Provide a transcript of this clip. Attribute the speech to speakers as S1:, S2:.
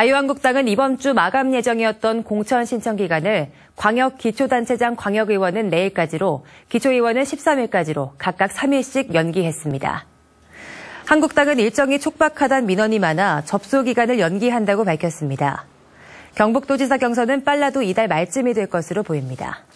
S1: 자유한국당은 이번 주 마감 예정이었던 공천 신청 기간을 광역 기초단체장 광역의원은 내일까지로 기초의원은 13일까지로 각각 3일씩 연기했습니다. 한국당은 일정이 촉박하단 민원이 많아 접수 기간을 연기한다고 밝혔습니다. 경북도지사 경선은 빨라도 이달 말쯤이 될 것으로 보입니다.